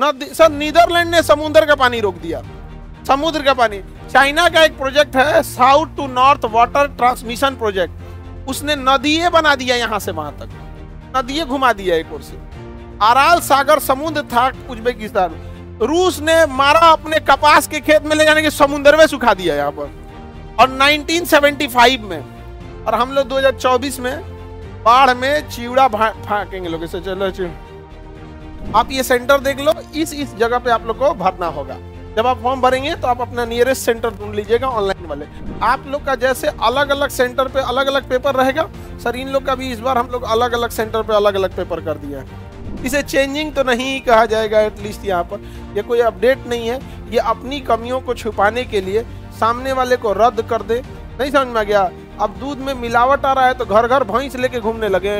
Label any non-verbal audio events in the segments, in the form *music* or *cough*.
ना sir Netherlands ने समुद्र का पानी रोक दिया समुद्र का पानी चाइना का एक प्रोजेक्ट है south to north water transmission project उसने नदिये बना दिया यहाँ से वहां तक नदिये घुमा दिया एक और से आराल सागर समुद्र था उज्बेकिस्तान रूस ने मारा अपने कपास के खेत में ले जाने के समुद्र में सुखा दिया यहाँ पर और 1975 में और हम लोग 2024 में बाढ़ में चिवड़ा फाकेंगे लोग इसे चलो चिवड़ा आप ये सेंटर देख लो इस इस जगह पे आप लोग को भरना होगा जब आप फॉर्म भरेंगे तो आप अपना नियरेस्ट सेंटर ढूंढ लीजिएगा ऑनलाइन वाले आप लोग का जैसे अलग अलग सेंटर पे अलग अलग पेपर रहेगा सर इन लोग का भी इस बार हम लोग अलग अलग सेंटर पे अलग अलग पेपर कर दिया है इसे चेंजिंग तो नहीं कहा जाएगा एटलीस्ट यहाँ पर यह कोई अपडेट नहीं है ये अपनी कमियों को छुपाने के लिए सामने वाले को रद्द कर दे नहीं समझ में आ गया अब दूध में मिलावट आ रहा है तो घर घर भैंस लेके घूमने लगे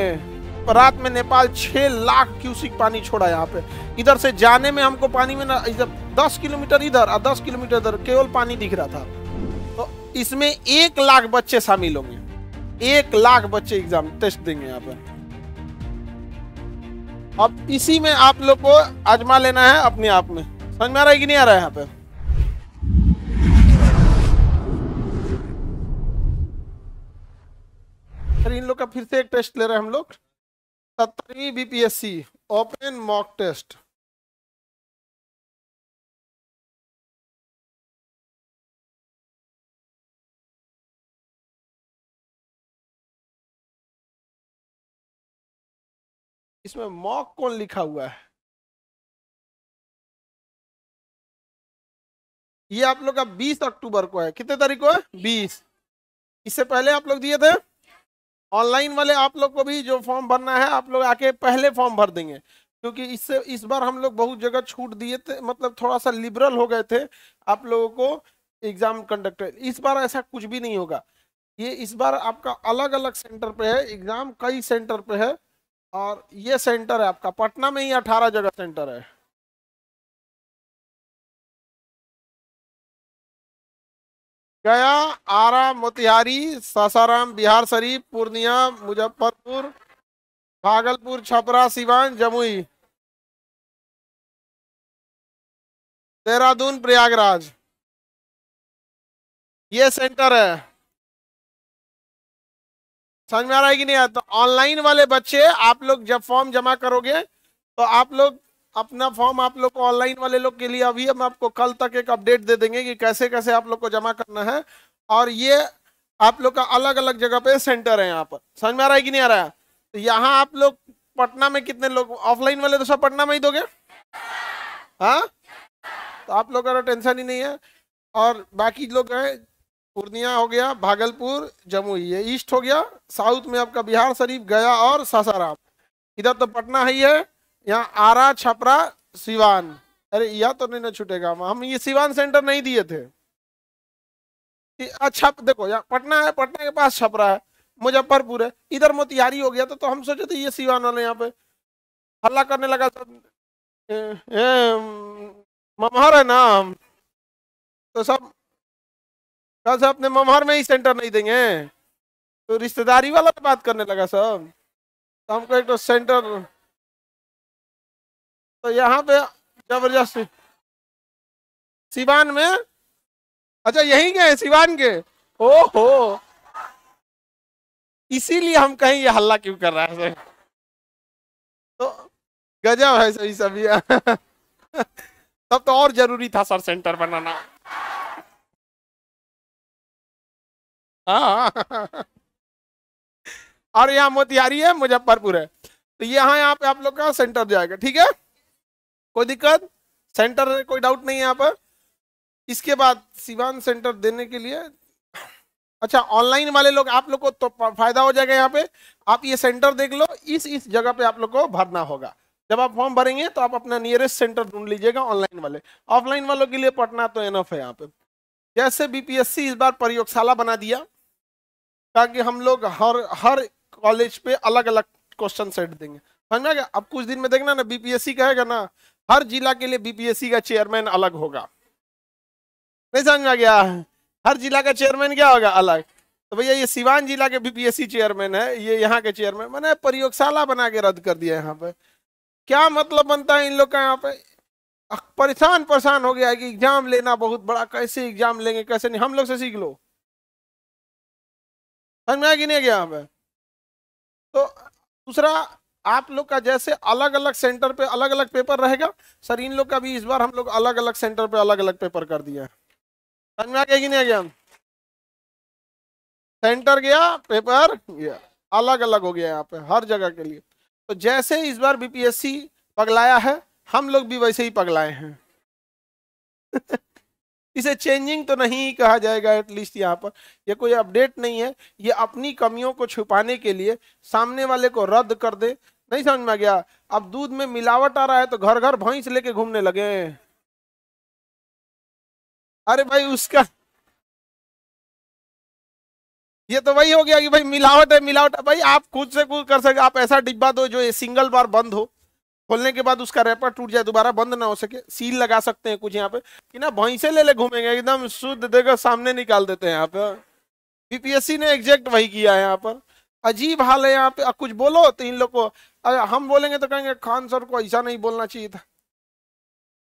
रात में नेपाल छः लाख क्यूसिक पानी छोड़ा यहाँ पे इधर से जाने में हमको पानी में इधर दस किलोमीटर इधर और दस किलोमीटर इधर केवल पानी दिख रहा था तो इसमें एक लाख बच्चे शामिल होंगे एक लाख बच्चे एग्जाम टेस्ट देंगे यहाँ पे अब इसी में आप लोग को आजमा लेना है अपने आप में समझ में आ रहा है कि नहीं आ रहा है यहाँ पे इन लोग का फिर से एक टेस्ट ले रहे हैं हम लोग सत्तरवीं बीपीएससी ओपन मॉक टेस्ट इसमें मॉक कौन लिखा हुआ है ये आप लोग का 20 अक्टूबर को है कितने तारीख को है 20 इससे पहले आप लोग दिए थे ऑनलाइन वाले आप लोग को भी जो फॉर्म भरना है आप लोग आके पहले फॉर्म भर देंगे क्योंकि इससे इस बार हम लोग बहुत जगह छूट दिए थे मतलब थोड़ा सा लिबरल हो गए थे आप लोगों को एग्जाम कंडक्ट इस बार ऐसा कुछ भी नहीं होगा ये इस बार आपका अलग अलग सेंटर पे है एग्जाम कई सेंटर पे है और ये सेंटर है आपका पटना में ही अठारह जगह सेंटर है गया आरा मोतिहारी सासाराम बिहार शरीफ पूर्णिया मुजफ्फरपुर भागलपुर छपरा सिवान जमुई देहरादून प्रयागराज ये सेंटर है समझ में आ रहा है कि नहीं आता तो ऑनलाइन वाले बच्चे आप लोग जब फॉर्म जमा करोगे तो आप लोग अपना फॉर्म आप लोग को ऑनलाइन वाले लोग के लिए अभी हम आपको कल तक एक अपडेट दे देंगे कि कैसे कैसे आप लोग को जमा करना है और ये आप लोग का अलग अलग जगह पे सेंटर है यहाँ पर समझ में आ रहा है कि नहीं आ रहा है तो यहाँ आप लोग पटना में कितने लोग ऑफलाइन वाले तो सब पटना में ही दोगे हाँ तो आप लोग का तो टेंशन ही नहीं है और बाकी लोग हैं पूर्णिया हो गया भागलपुर जमुई ये ईस्ट हो गया साउथ में आपका बिहार शरीफ गया और सासाराम इधर तो पटना ही है यहाँ आरा छपरा सिवान अरे यह तो नहीं ना छूटेगा हम ये सिवान सेंटर नहीं दिए थे अच्छा देखो यहाँ पटना है पटना के पास छपरा है मुजफ्फरपुर है इधर मोतिहारी हो गया तो, तो हम सोचे थे ये सिवान वाले यहाँ पे हल्ला करने लगा सब ममहर है ना हम तो सब कल सब अपने ममहर में ही सेंटर नहीं देंगे तो रिश्तेदारी वाला बात करने लगा सब तो हमको एक तो सेंटर तो यहाँ पे जबरदस्त सिवान में अच्छा यही के सिवान के ओ हो इसीलिए हम कहीं ये हल्ला क्यों कर रहे हैं तो गजब है सही सभी *laughs* तब तो और जरूरी था सर सेंटर बनाना हाँ और यहाँ मोतिहारी है मुजफ्फरपुर है तो यहाँ यहाँ पे आप लोग का सेंटर जाएगा ठीक है कोई दिक्कत सेंटर कोई डाउट नहीं यहाँ पर इसके बाद सिवान सेंटर देने के लिए अच्छा ऑनलाइन वाले लोग आप लोग को तो फायदा हो जाएगा यहाँ पे आप ये सेंटर देख लो इस इस जगह पे आप लोग को भरना होगा जब आप फॉर्म भरेंगे तो आप अपना नियरेस्ट सेंटर ढूंढ लीजिएगा ऑनलाइन वाले ऑफलाइन वालों के लिए पटना तो एनफ है यहाँ पे जैसे बीपीएससी इस बार प्रयोगशाला बना दिया ताकि हम लोग हर हर कॉलेज पे अलग अलग क्वेश्चन सेट देंगे समझा अब कुछ दिन में देखना ना बीपीएससी कहेगा ना हर जिला के लिए बीपीएससी का चेयरमैन अलग होगा नहीं समझ में आ गया हर जिला का चेयरमैन क्या होगा अलग तो भैया ये सिवान जिला के बीपीएससी चेयरमैन है ये यहाँ के चेयरमैन मैंने प्रयोगशाला बना के रद्द कर दिया यहाँ पे क्या मतलब बनता है इन लोग का यहाँ पे परेशान परेशान हो गया है कि एग्जाम लेना बहुत बड़ा कैसे एग्जाम लेंगे कैसे नहीं हम लोग से सीख लो समझ में आ कि नहीं गया यहाँ पे तो दूसरा आप लोग का जैसे अलग अलग सेंटर पे अलग अलग पेपर रहेगा सर इन लोग का भी इस बार हम लोग अलग अलग सेंटर पे अलग अलग पेपर कर दिया है समझ में आ गया कि नहीं आ गया सेंटर गया पेपर गया अलग अलग हो गया यहाँ पे हर जगह के लिए तो जैसे इस बार बीपीएससी पगलाया है हम लोग भी वैसे ही पगलाए हैं *laughs* इसे चेंजिंग तो नहीं कहा जाएगा एटलीस्ट यहाँ पर यह कोई अपडेट नहीं है ये अपनी कमियों को छुपाने के लिए सामने वाले को रद्द कर दे नहीं समझ में आ गया अब दूध में मिलावट आ रहा है तो घर घर भैंस लेके घूमने लगे अरे भाई उसका ये तो वही हो गया कि भाई मिलावट है मिलावट है भाई आप खुद से खुद कर सके आप ऐसा डिब्बा दो जो सिंगल बार बंद हो खोलने के बाद उसका रेपर टूट जाए दोबारा बंद ना हो सके सील लगा सकते हैं कुछ यहाँ पे कि ना भैंसे ले ले घूमेंगे एकदम शुद्ध देखो सामने निकाल देते हैं यहाँ पे बीपीएससी ने एग्जैक्ट वही किया है यहाँ पर अजीब हाल है यहाँ पे कुछ बोलो तो इन लोग को हम बोलेंगे तो कहेंगे खान सर को ऐसा नहीं बोलना चाहिए था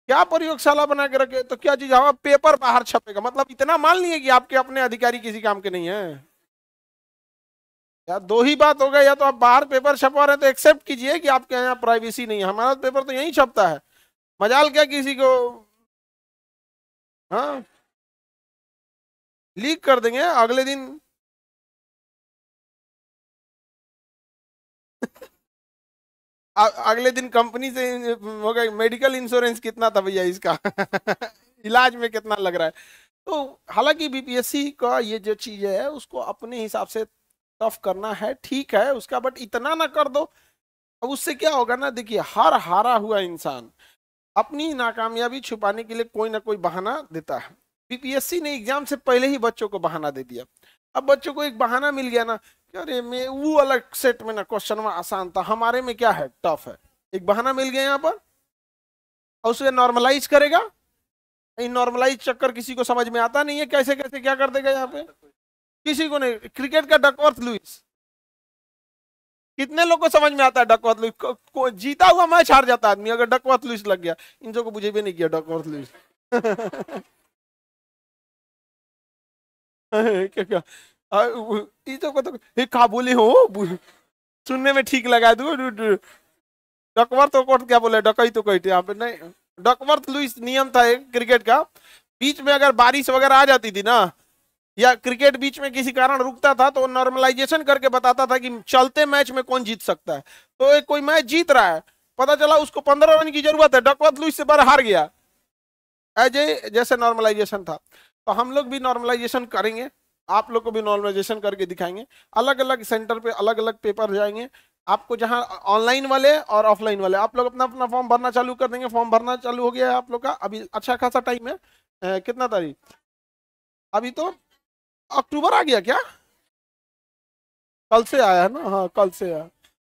क्या प्रयोगशाला बना के रखे तो क्या चीज हमारा पेपर बाहर छपेगा मतलब इतना मान लिए कि आपके अपने अधिकारी किसी काम के नहीं है या दो ही बात हो गया या तो आप बाहर पेपर छपवा रहे हैं तो एक्सेप्ट कीजिए कि आपके यहाँ प्राइवेसी नहीं है हमारा पेपर तो, तो यही छपता है मजाल क्या किसी को हाँ लीक कर देंगे अगले दिन अगले दिन कंपनी से हो गए मेडिकल इंश्योरेंस कितना था भैया इसका *laughs* इलाज में कितना लग रहा है तो हालांकि बीपीएससी का ये जो चीज़ है उसको अपने हिसाब से टफ करना है ठीक है उसका बट इतना ना कर दो अब उससे क्या होगा ना देखिए हर हारा हुआ इंसान अपनी नाकामयाबी छुपाने के लिए कोई ना कोई बहाना देता है बीपीएससी ने एग्जाम से पहले ही बच्चों को बहाना दे दिया अब बच्चों को एक बहाना मिल गया ना कि अरे मैं वो अलग सेट में ना क्वेश्चन में आसान था हमारे में क्या है टफ है एक बहाना मिल गया यहाँ पर और उसे नॉर्मलाइज करेगा नहीं नॉर्मलाइज चक्कर किसी को समझ में आता नहीं है कैसे कैसे क्या कर देगा यहाँ पे किसी को नहीं क्रिकेट का डकवर्थ लुइस कितने लोग को समझ में आता है डकवर्थ लुइस को, को जीता हुआ मैच हार जाता आदमी अगर डकवर्थ लुइस लग गया इन सबको मुझे भी नहीं किया डकवर्थ लुइस *laughs* *laughs* क्या क्या ये तो तो ये का बोले हो सुनने में ठीक लगा दू डकवर्थ तो कोर्ट क्या बोले डकई तो कहते यहाँ पे नहीं डकवर्थ तो लुइस नियम था एक क्रिकेट का बीच में अगर बारिश वगैरह आ जाती थी ना या क्रिकेट बीच में किसी कारण रुकता था तो नॉर्मलाइजेशन करके बताता था कि चलते मैच में कौन जीत सकता है तो एक कोई मैच जीत रहा है पता चला उसको पंद्रह रन की जरूरत है डकवर्थ लुइस से बार हार गया ऐसे जैसे नॉर्मलाइजेशन था तो हम लोग भी नॉर्मलाइजेशन करेंगे आप लोग को भी नॉर्मलाइजेशन करके दिखाएंगे अलग अलग सेंटर पे अलग अलग पेपर जाएंगे आपको जहाँ ऑनलाइन वाले और ऑफलाइन वाले आप लोग अपना अपना फॉर्म भरना चालू कर देंगे फॉर्म भरना चालू हो गया है आप लोग का अभी अच्छा खासा टाइम है ए, कितना तारीख अभी तो अक्टूबर आ गया क्या कल से आया है ना हाँ कल से आया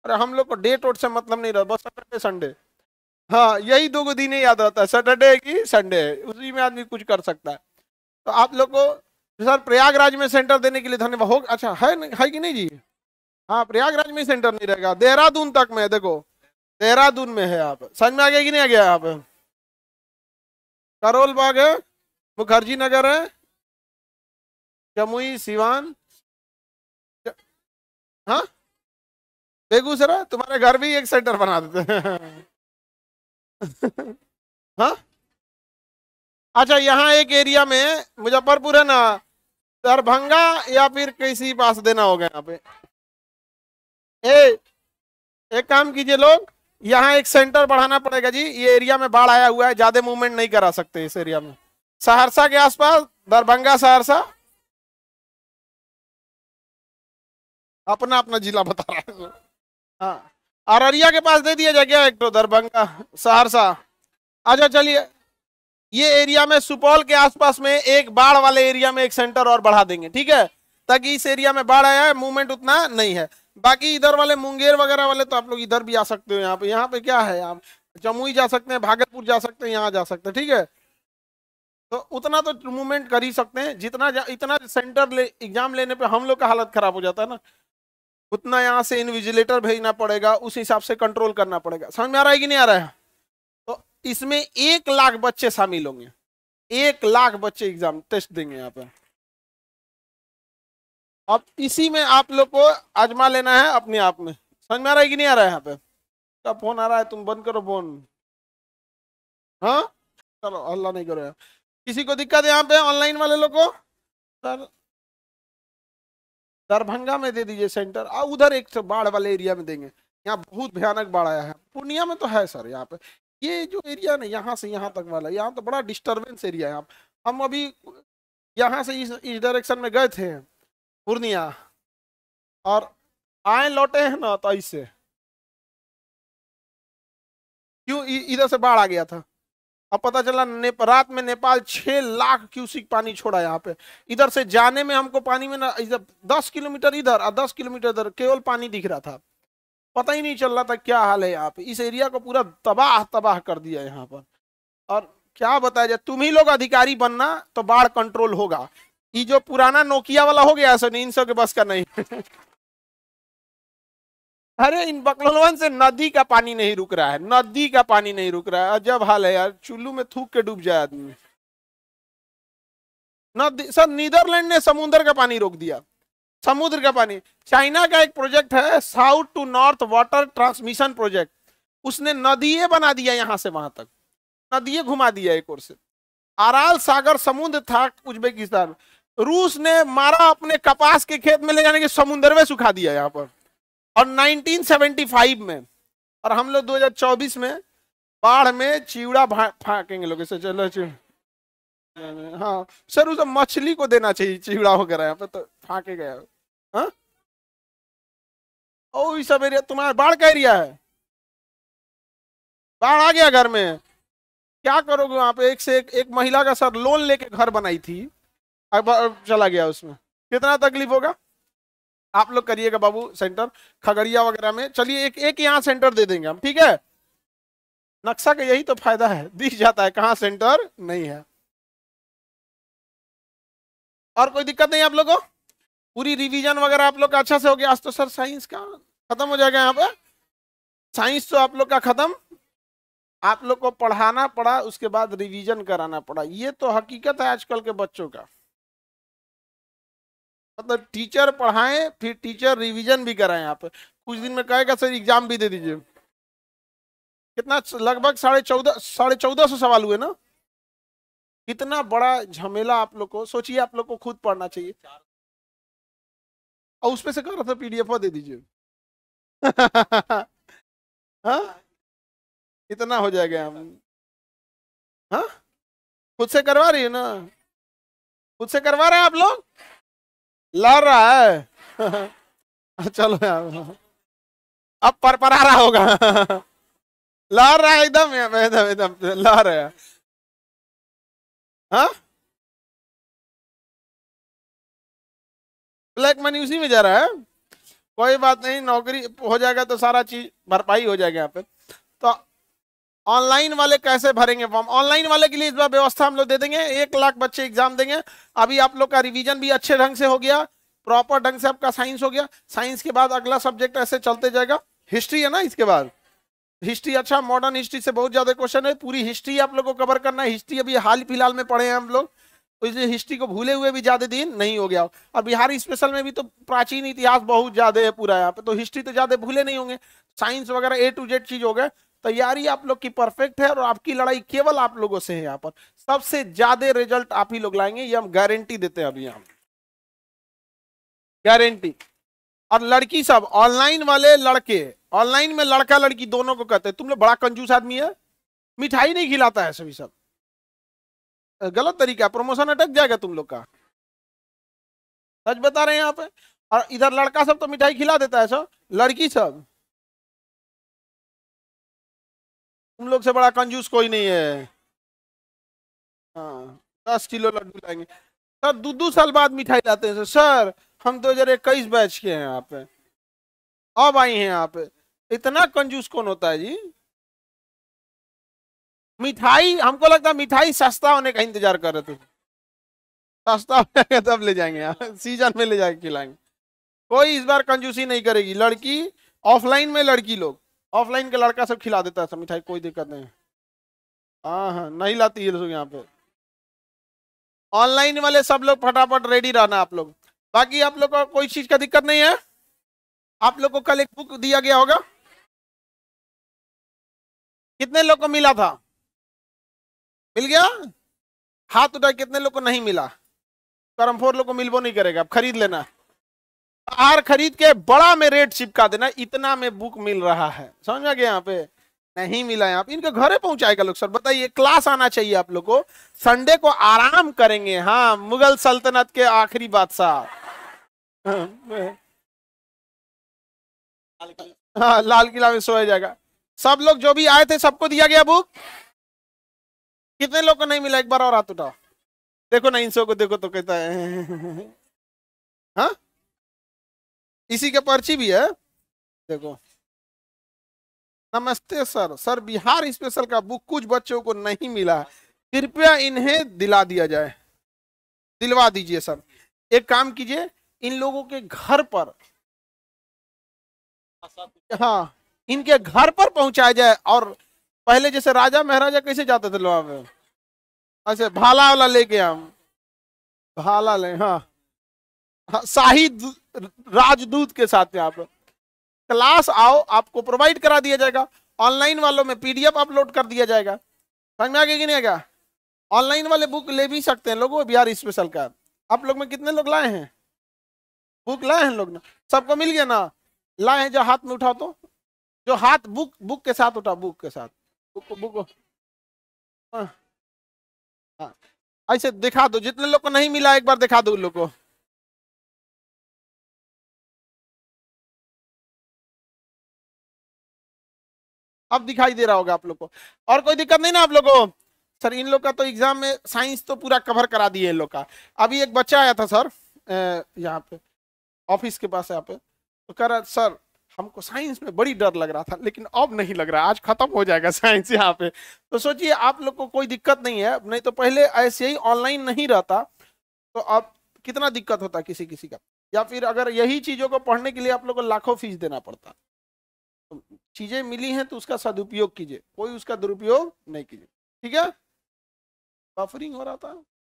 अरे हम लोग को डेट वोट से मतलब नहीं रहा बस सैटरडे संडे हाँ यही दो दिन ही याद रहता है सैटरडे की संडे उसी में आदमी कुछ कर सकता है तो आप लोग को सर प्रयागराज में सेंटर देने के लिए धन्यवाद हो अच्छा है नहीं है कि नहीं जी हाँ प्रयागराज में सेंटर नहीं रहेगा देहरादून तक में देखो देहरादून में है आप समझ में आ गया कि नहीं आ गया आप करोल बाग है मुखर्जी नगर है जमुई सिवान हाँ बेगूसराय तुम्हारे घर भी एक सेंटर बना देते हैं *laughs* हाँ अच्छा यहाँ एक एरिया में मुजफ्फरपुर है ना दरभंगा या फिर किसी पास देना होगा यहाँ पे ए, एक काम कीजिए लोग यहाँ एक सेंटर बढ़ाना पड़ेगा जी ये एरिया में बाढ़ आया हुआ है ज्यादा मूवमेंट नहीं करा सकते इस एरिया में सहरसा के आसपास दरभंगा सहरसा अपना अपना जिला बता रहा है हाँ अररिया के पास दे दिया जाए क्या एक तो दरभंगा सहरसा अच्छा चलिए ये एरिया में सुपौल के आसपास में एक बाढ़ वाले एरिया में एक सेंटर और बढ़ा देंगे ठीक है ताकि इस एरिया में बाढ़ आया है मूवमेंट उतना नहीं है बाकी इधर वाले मुंगेर वगैरह वाले तो आप लोग इधर भी आ सकते हो यहाँ पे यहाँ पे क्या है आप जमुई जा सकते हैं भागलपुर जा सकते हैं यहाँ जा सकते हैं ठीक है तो उतना तो मूवमेंट कर ही सकते हैं जितना इतना सेंटर ले एग्जाम लेने पर हम लोग का हालत खराब हो जाता है ना उतना यहाँ से इन्विजिलेटर भेजना पड़ेगा उस हिसाब से कंट्रोल करना पड़ेगा समझ में आ रहा है कि नहीं आ रहा है इसमें एक लाख बच्चे शामिल होंगे एक लाख बच्चे एग्जाम टेस्ट देंगे यहाँ पे अब इसी में आप लोग को आजमा लेना है अपने आप में समझ में आ रहा है कि नहीं आ रहा है यहाँ पे का फोन आ रहा है तुम बंद करो फोन हाँ चलो अल्लाह नहीं करो किसी को दिक्कत है यहाँ पे ऑनलाइन वाले लोग को सर दरभंगा में दे दीजिए सेंटर और उधर एक बाढ़ वाले एरिया में देंगे यहाँ बहुत भयानक बाढ़ आया है पूर्णिया में तो है सर यहाँ पे ये जो एरिया ना यहाँ से यहाँ तक वाला यहाँ तो बड़ा डिस्टर्बेंस एरिया है हम अभी यहाँ से इस इस डायरेक्शन में गए थे पूर्णिया और आए लौटे हैं ना तो इससे क्यों इधर से बाढ़ आ गया था अब पता चला ने, रात में नेपाल छह लाख क्यूसिक पानी छोड़ा यहाँ पे इधर से जाने में हमको पानी में ना इधर दस किलोमीटर इधर और दस किलोमीटर इधर केवल पानी दिख रहा था पता ही नहीं चल रहा था क्या हाल है यहाँ पे इस एरिया को पूरा तबाह तबाह कर दिया यहाँ पर और क्या बताया जाए तुम ही लोग अधिकारी बनना तो बाढ़ कंट्रोल होगा ये जो पुराना नोकिया वाला हो गया सर इन सब के बस का नहीं *laughs* अरे इन बकलोलवन से नदी का पानी नहीं रुक रहा है नदी का पानी नहीं रुक रहा है अजब हाल है यार चुल्लू में थूक के डूब जाए आदमी सर नीदरलैंड ने समुन्द्र का पानी रोक दिया समुद्र का पानी चाइना का एक प्रोजेक्ट है south to north water transmission project उसने नदिये बना दिया यहाँ से वहां तक नदिये घुमा दिया एक और से आराल सागर समुद्र था उज्बेकिस्तान रूस ने मारा अपने कपास के खेत में ले जाने के समुद्र में सुखा दिया यहाँ पर और 1975 में और हम लोग 2024 में बाढ़ में चिवड़ा फाकेंगे लोग इसे चलो चिवड़ा हाँ सर उसे मछली को देना चाहिए चिवड़ा वगैरह यहाँ पे तो फाके गया हाँ ओ सब एरिया तुम्हारा बाढ़ का एरिया है बाढ़ आ गया घर में क्या करोगे वहां पे एक से एक, एक महिला का सर लोन लेके घर बनाई थी अब चला गया उसमें कितना तकलीफ होगा आप लोग करिएगा बाबू सेंटर खगड़िया वगैरह में चलिए एक एक यहाँ सेंटर दे देंगे हम ठीक है नक्शा का यही तो फायदा है दिख जाता है कहाँ सेंटर नहीं है और कोई दिक्कत नहीं आप लोगों को पूरी रिवीजन वगैरह आप लोग का अच्छा से हो गया आज तो सर साइंस का खत्म हो जाएगा यहाँ पे साइंस तो आप लोग का खत्म आप लोग को पढ़ाना पड़ा उसके बाद रिवीजन कराना पड़ा ये तो हकीकत है आजकल के बच्चों का मतलब टीचर पढ़ाएं फिर टीचर रिविजन भी कराएं आप कुछ दिन में कहेगा सर एग्जाम भी दे दीजिए कितना लगभग साढ़े चौदह साढ़े चौदह सौ सवाल हुए ना कितना बड़ा झमेला आप लोग को सोचिए आप लोग को खुद पढ़ना चाहिए और उसमें से कह रहा था पीडीएफ दे दीजिए इतना *laughs* हाँ? हो जाएगा हम हाँ? खुद से करवा रही है ना खुद से करवा रहे हैं आप लोग लड़ रहा है *laughs* चलो यार अब पर पर आ रहा होगा *laughs* लड़ रहा है एकदम एकदम एकदम लड़ रहा है हाँ ब्लैक मनी उसी में जा रहा है कोई बात नहीं नौकरी हो जाएगा तो सारा चीज भरपाई हो जाएगा यहाँ पे तो ऑनलाइन वाले कैसे भरेंगे फॉर्म ऑनलाइन वाले के लिए इस बार व्यवस्था हम लोग दे देंगे एक लाख बच्चे एग्जाम देंगे अभी आप लोग का रिवीजन भी अच्छे ढंग से हो गया प्रॉपर ढंग से आपका साइंस हो गया साइंस के बाद अगला सब्जेक्ट ऐसे चलते जाएगा हिस्ट्री है ना इसके बाद हिस्ट्री अच्छा मॉडर्न हिस्ट्री से बहुत ज्यादा क्वेश्चन है पूरी हिस्ट्री आप लोग को कवर करना है हिस्ट्री अभी हाल फिलहाल में पढ़े हैं हम लोग तो इसलिए हिस्ट्री को भूले हुए भी ज्यादा दिन नहीं हो गया और बिहार स्पेशल में भी तो प्राचीन इतिहास बहुत ज्यादा है पूरा यहाँ पे तो हिस्ट्री तो ज्यादा भूले नहीं होंगे साइंस वगैरह ए टू जेड चीज हो गए तैयारी आप लोग की परफेक्ट है और आपकी लड़ाई केवल आप लोगों से है यहाँ पर सबसे ज्यादा रिजल्ट आप ही लोग लाएंगे ये हम गारंटी देते हैं अभी यहाँ गारंटी और लड़की सब ऑनलाइन वाले लड़के ऑनलाइन में लड़का लड़की दोनों को कहते हैं तुम लोग बड़ा कंजूस आदमी है मिठाई नहीं खिलाता है सभी सब गलत तरीका प्रमोशन अटक जाएगा तुम लोग का सच बता रहे हैं यहाँ पे और इधर लड़का सब तो मिठाई खिला देता है सर लड़की सब तुम लोग से बड़ा कंजूस कोई नहीं है हाँ दस किलो लड्डू लाएंगे सर दो दो साल बाद मिठाई लाते हैं सर हम दो तो हजार इक्कीस बैच के हैं यहाँ पे अब आई हैं यहाँ पे इतना कंजूस कौन होता है जी मिठाई हमको लगता है मिठाई सस्ता होने का इंतजार कर रहे थे सस्ता *laughs* होने तब ले जाएंगे सीजन हाँ, में ले जाके खिलाएंगे कोई इस बार कंजूसी नहीं करेगी लड़की ऑफलाइन में लड़की लोग ऑफलाइन का लड़का सब खिला देता है सब मिठाई कोई दिक्कत नहीं हाँ हाँ नहीं लाती ये लोग यहाँ पे ऑनलाइन वाले सब लोग फटाफट रेडी रहना आप लोग बाकी आप लोग को कोई चीज का दिक्कत नहीं है आप लोग को कल एक बुक दिया गया होगा कितने लोग को मिला था मिल गया हाथ उठा कितने लोग को नहीं मिला फोर लोग को मिलबो नहीं करेगा अब खरीद लेना बाहर खरीद के बड़ा में रेट चिपका देना इतना में बुक मिल रहा है समझ गया यहाँ पे नहीं मिला यहाँ पे इनके घरे पहुंचाएगा लोग सर बताइए क्लास आना चाहिए आप लोग को संडे को आराम करेंगे हाँ मुगल सल्तनत के आखिरी बादशाह हाँ, हाँ लाल किला में सोया जाएगा सब लोग जो भी आए थे सबको दिया गया बुक कितने लोग को नहीं मिला एक बार और हाथ उठाओ देखो ना इन सौ को देखो तो कहता है *laughs* हा? इसी के पर्ची भी है देखो नमस्ते सर सर बिहार स्पेशल का बुक कुछ बच्चों को नहीं मिला कृपया इन्हें दिला दिया जाए दिलवा दीजिए सर एक काम कीजिए इन लोगों के घर पर हाँ इनके घर पर पहुंचाया जाए और पहले जैसे राजा महाराजा कैसे जाते थे लोहा में भाला वाला लेके हम भाला ले हाँ, हाँ शाही राजदूत के साथ में आप क्लास आओ आपको प्रोवाइड करा दिया जाएगा ऑनलाइन वालों में पीडीएफ अपलोड कर दिया जाएगा समझ में आ गया कि नहीं आएगा ऑनलाइन वाले बुक ले भी सकते हैं लोगों बिहार स्पेशल का आप लोग में कितने लोग लाए हैं बुक लाए हैं लोग ना सबको मिल गया ना लाए हैं जो हाथ में उठाओ तो जो हाथ बुक बुक के साथ उठा बुक के साथ बुक बुक हाँ। हाँ। ऐसे दिखा दो जितने लोग को नहीं मिला एक बार दिखा दो उन लोग को अब दिखाई दे रहा होगा आप लोग को और कोई दिक्कत नहीं ना आप लोग को सर इन लोग का तो एग्जाम में साइंस तो पूरा कवर करा दिए इन लोग का अभी एक बच्चा आया था सर यहाँ पे ऑफिस के पास यहाँ पे तो कह रहा सर हमको साइंस में बड़ी डर लग रहा था लेकिन अब नहीं लग रहा आज खत्म हो जाएगा साइंस यहाँ पे तो सोचिए आप लोग को कोई दिक्कत नहीं है नहीं तो पहले ऐसे ही ऑनलाइन नहीं रहता तो अब कितना दिक्कत होता किसी किसी का या फिर अगर यही चीज़ों को पढ़ने के लिए आप लोग को लाखों फीस देना पड़ता तो चीज़ें मिली हैं तो उसका सदुपयोग कीजिए कोई उसका दुरुपयोग नहीं कीजिए ठीक है बफरिंग हो रहा था